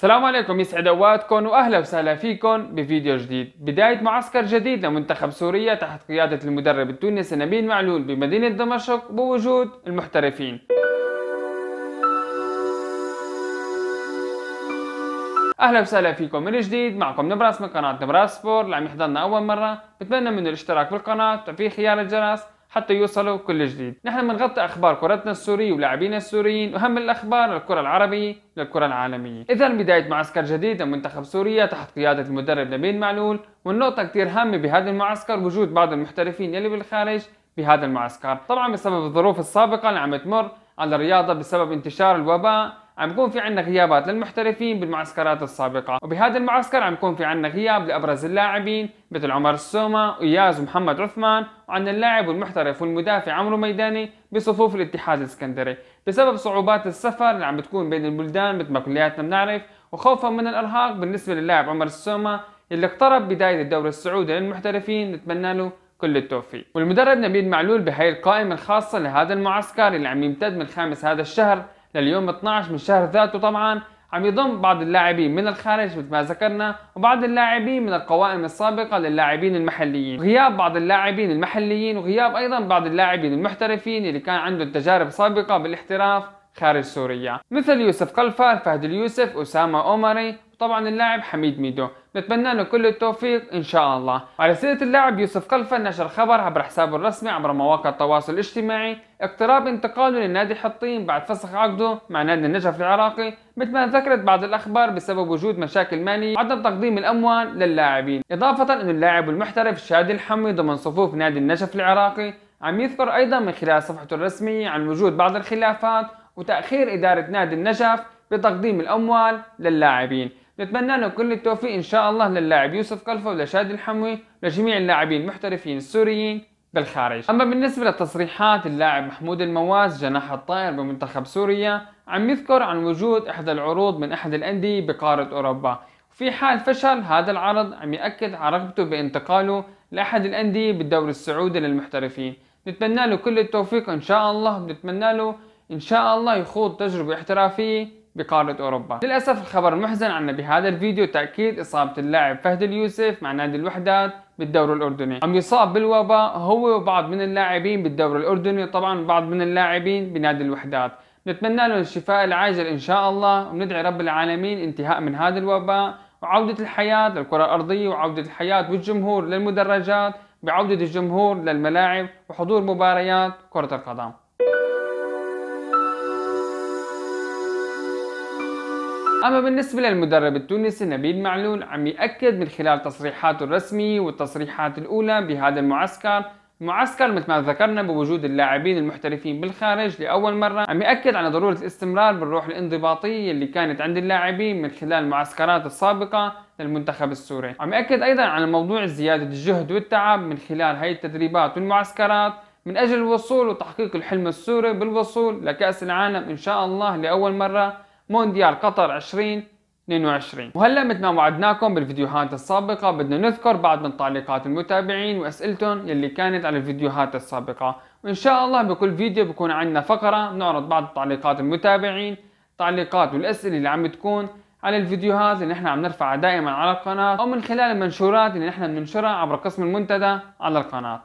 السلام عليكم يسعد اوقاتكم واهلا وسهلا فيكم بفيديو جديد، بداية معسكر جديد لمنتخب سوريا تحت قيادة المدرب التونسي نبيل معلول بمدينة دمشق بوجود المحترفين. اهلا وسهلا فيكم من جديد معكم نبراس من قناة نبراس سبور اللي عم يحضرنا اول مرة، بتمنى منه الاشتراك بالقناة وتفعيل خيار الجرس حتى يوصلوا كل جديد نحن بنغطي اخبار كرتنا السوريه ولاعبينا السوريين واهم الاخبار للكره العربيه للكره العالميه اذا بدايه معسكر جديد لمنتخب سوريا تحت قياده المدرب نبيل معلول والنقطه كثير هامه بهذا المعسكر وجود بعض المحترفين يلي بالخارج بهذا المعسكر طبعا بسبب الظروف السابقه اللي عم تمر على الرياضه بسبب انتشار الوباء عم يكون في عندنا غيابات للمحترفين بالمعسكرات السابقه وبهذا المعسكر عم يكون في عندنا غياب لابرز اللاعبين مثل عمر السومه وياز ومحمد عثمان وعن اللاعب والمحترف والمدافع عمرو ميداني بصفوف الاتحاد الاسكندري بسبب صعوبات السفر اللي عم بتكون بين البلدان مثل ما كلياتنا بنعرف وخوفا من الارهاق بالنسبه للاعب عمر السومه اللي اقترب بدايه الدوري السعودي للمحترفين نتمنى له كل التوفيق والمدرب نبيل معلول بهي القائمة الخاصة لهذا المعسكر اللي عم يمتد من خامس هذا الشهر لليوم 12 من الشهر ذاته طبعا عم يضم بعض اللاعبين من الخارج مثل ما ذكرنا وبعض اللاعبين من القوائم السابقة للاعبين المحليين غياب بعض اللاعبين المحليين وغياب أيضا بعض اللاعبين المحترفين اللي كان عندهم تجارب سابقة بالاحتراف خارج سوريا مثل يوسف قلفار فهد اليوسف أسامة أومري وطبعا اللاعب حميد ميدو نتمنى له كل التوفيق ان شاء الله على سيره اللاعب يوسف خلفة نشر خبر عبر حسابه الرسمي عبر مواقع التواصل الاجتماعي اقتراب انتقاله لنادي حطين بعد فسخ عقده مع نادي النجف العراقي مثل ما ذكرت بعض الاخبار بسبب وجود مشاكل ماليه وعدم تقديم الاموال للاعبين اضافه انه اللاعب المحترف شادي الحمي ضمن صفوف نادي النجف العراقي عم يذكر ايضا من خلال صفحته الرسميه عن وجود بعض الخلافات وتاخير اداره نادي النجف بتقديم الاموال للاعبين نتمنى له كل التوفيق ان شاء الله للاعب يوسف كلفة ولشادي الحموي ولجميع اللاعبين المحترفين السوريين بالخارج اما بالنسبه لتصريحات اللاعب محمود المواز جناح الطائر بمنتخب سوريا عم يذكر عن وجود احدى العروض من احد الانديه بقاره اوروبا في حال فشل هذا العرض عم يأكد على رغبته بانتقاله لأحد الأندية بالدوري السعودي للمحترفين نتمنى له كل التوفيق إن شاء الله نتمنى له إن شاء الله يخوض تجربة احترافية بقارة أوروبا للأسف الخبر المحزن عنا بهذا الفيديو تأكيد إصابة اللاعب فهد اليوسف مع نادي الوحدات بالدوري الأردني عم يصاب بالوباء هو وبعض من اللاعبين بالدوري الأردني طبعا بعض من اللاعبين بنادي الوحدات نتمنى له الشفاء العاجل إن شاء الله وندعي رب العالمين انتهاء من هذا الوباء وعودة الحياة للكرة الأرضية وعودة الحياة والجمهور للمدرجات بعودة الجمهور للملاعب وحضور مباريات كرة القدم أما بالنسبة للمدرب التونسي نبيل معلول عم يأكد من خلال تصريحاته الرسمية والتصريحات الأولى بهذا المعسكر معسكر مثل ما ذكرنا بوجود اللاعبين المحترفين بالخارج لأول مرة عم يأكد على ضرورة الاستمرار بالروح الانضباطية اللي كانت عند اللاعبين من خلال المعسكرات السابقة للمنتخب السوري عم يأكد أيضا على موضوع زيادة الجهد والتعب من خلال هاي التدريبات والمعسكرات من أجل الوصول وتحقيق الحلم السوري بالوصول لكأس العالم إن شاء الله لأول مرة مونديال قطر 2022 وهلا مثل ما وعدناكم بالفيديوهات السابقة بدنا نذكر بعض من تعليقات المتابعين وأسئلتهم يلي كانت على الفيديوهات السابقة وإن شاء الله بكل فيديو بكون عندنا فقرة بنعرض بعض تعليقات المتابعين تعليقات والأسئلة اللي عم تكون على الفيديوهات اللي نحن عم نرفعها دائما على القناة أو من خلال المنشورات اللي نحن بننشرها عبر قسم المنتدى على القناة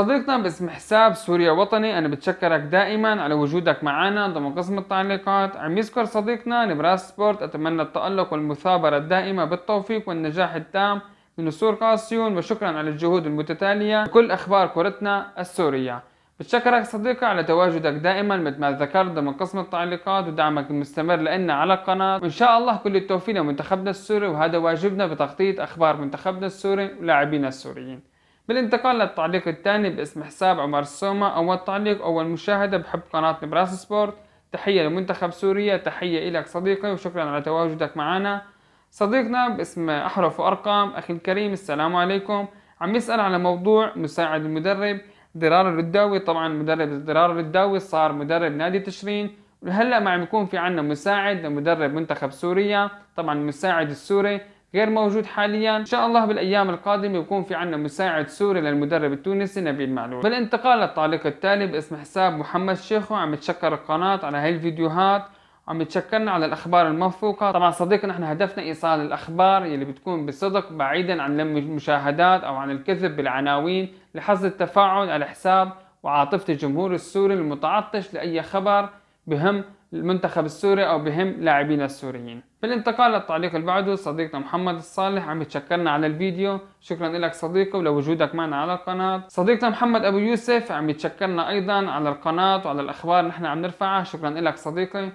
صديقنا باسم حساب سوريا وطني أنا بتشكرك دائما على وجودك معنا ضمن قسم التعليقات عم يذكر صديقنا نبراس سبورت أتمنى التألق والمثابرة الدائمة بالتوفيق والنجاح التام من السور قاسيون وشكرا على الجهود المتتالية بكل أخبار كرتنا السورية بتشكرك صديقي على تواجدك دائما مثل ما ذكرت ضمن قسم التعليقات ودعمك المستمر لنا على القناة وإن شاء الله كل التوفيق لمنتخبنا السوري وهذا واجبنا بتغطية أخبار منتخبنا السوري ولاعبينا السوريين بالانتقال للتعليق الثاني باسم حساب عمر السومة أول تعليق أول مشاهدة بحب قناة نبراس سبورت تحية لمنتخب سوريا تحية إلك صديقي وشكرا على تواجدك معنا صديقنا باسم أحرف وأرقام أخي الكريم السلام عليكم عم يسأل على موضوع مساعد المدرب درار الرداوي طبعا مدرب درار الرداوي صار مدرب نادي تشرين وهلا ما عم يكون في عنا مساعد لمدرب منتخب سوريا طبعا المساعد السوري غير موجود حاليا ان شاء الله بالايام القادمه يكون في عندنا مساعد سوري للمدرب التونسي نبيل معلول بالانتقال للتعليق التالي باسم حساب محمد شيخو عم يتشكر القناه على هاي الفيديوهات عم يتشكرنا على الاخبار الموثوقه طبعا صديقي نحن هدفنا ايصال الاخبار يلي بتكون بصدق بعيدا عن لم المشاهدات او عن الكذب بالعناوين لحظ التفاعل على حساب وعاطفه الجمهور السوري المتعطش لاي خبر بهم المنتخب السوري او بهم لاعبينا السوريين بالانتقال للتعليق اللي بعده صديقنا محمد الصالح عم يتشكرنا على الفيديو شكرا لك صديقي ولوجودك معنا على القناة صديقنا محمد ابو يوسف عم يتشكرنا ايضا على القناة وعلى الاخبار اللي نحن عم نرفعها شكرا لك صديقي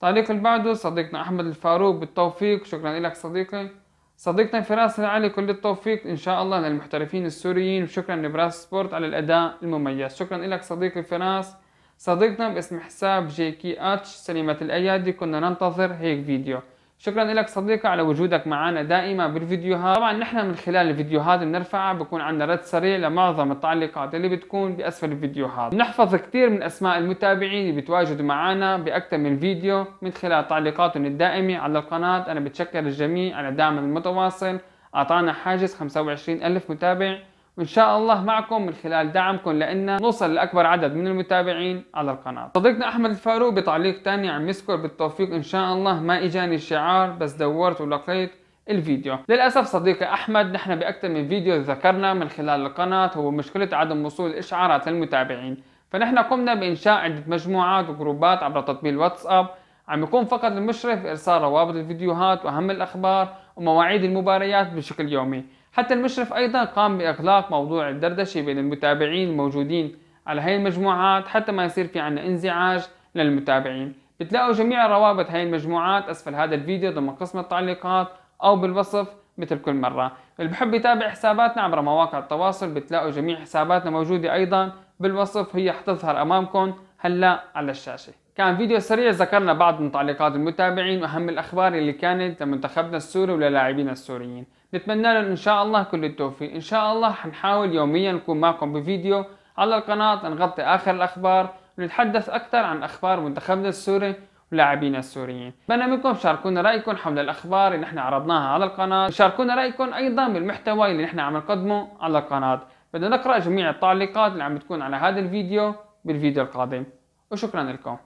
تعليق اللي بعده صديقنا احمد الفاروق بالتوفيق شكرا لك صديقي صديقنا فراس العلي كل التوفيق ان شاء الله للمحترفين السوريين وشكرا لبراس سبورت على الاداء المميز شكرا لك صديقي فراس صديقنا باسم حساب جي كي اتش سليمة الايادي كنا ننتظر هيك فيديو شكرا لك صديقي على وجودك معنا دائما بالفيديوهات طبعا نحن من خلال الفيديوهات بنرفعها بكون عندنا رد سريع لمعظم التعليقات اللي بتكون باسفل الفيديوهات بنحفظ كثير من اسماء المتابعين اللي بتواجدوا معنا باكثر من فيديو من خلال تعليقاتهم الدائمه على القناه انا بتشكر الجميع على دعم المتواصل اعطانا حاجز 25 الف متابع وإن شاء الله معكم من خلال دعمكم لأن نوصل لأكبر عدد من المتابعين على القناة صديقنا أحمد الفاروق بتعليق تاني عم يذكر بالتوفيق إن شاء الله ما إجاني الشعار بس دورت ولقيت الفيديو للأسف صديقي أحمد نحن بأكثر من فيديو ذكرنا من خلال القناة هو مشكلة عدم وصول الاشعارات للمتابعين فنحن قمنا بإنشاء عدة مجموعات وجروبات عبر تطبيق واتساب عم يكون فقط المشرف إرسال روابط الفيديوهات وأهم الأخبار ومواعيد المباريات بشكل يومي حتى المشرف أيضا قام بإغلاق موضوع الدردشة بين المتابعين الموجودين على هاي المجموعات حتى ما يصير في عنا انزعاج للمتابعين بتلاقوا جميع روابط هاي المجموعات أسفل هذا الفيديو ضمن قسم التعليقات أو بالوصف مثل كل مرة اللي بحب يتابع حساباتنا عبر مواقع التواصل بتلاقوا جميع حساباتنا موجودة أيضا بالوصف هي حتظهر أمامكم هلأ على الشاشة كان فيديو سريع ذكرنا بعض من تعليقات المتابعين واهم الاخبار اللي كانت لمنتخبنا السوري وللاعبينا السوريين نتمنى لهم ان شاء الله كل التوفيق ان شاء الله حنحاول يوميا نكون معكم بفيديو على القناة نغطي اخر الاخبار ونتحدث اكثر عن اخبار منتخبنا السوري ولاعبينا السوريين بنا منكم شاركونا رايكم حول الاخبار اللي نحن عرضناها على القناة وشاركونا رايكم ايضا بالمحتوى اللي نحن عم نقدمه على القناة بدنا نقرأ جميع التعليقات اللي عم بتكون على هذا الفيديو بالفيديو القادم وشكرا لكم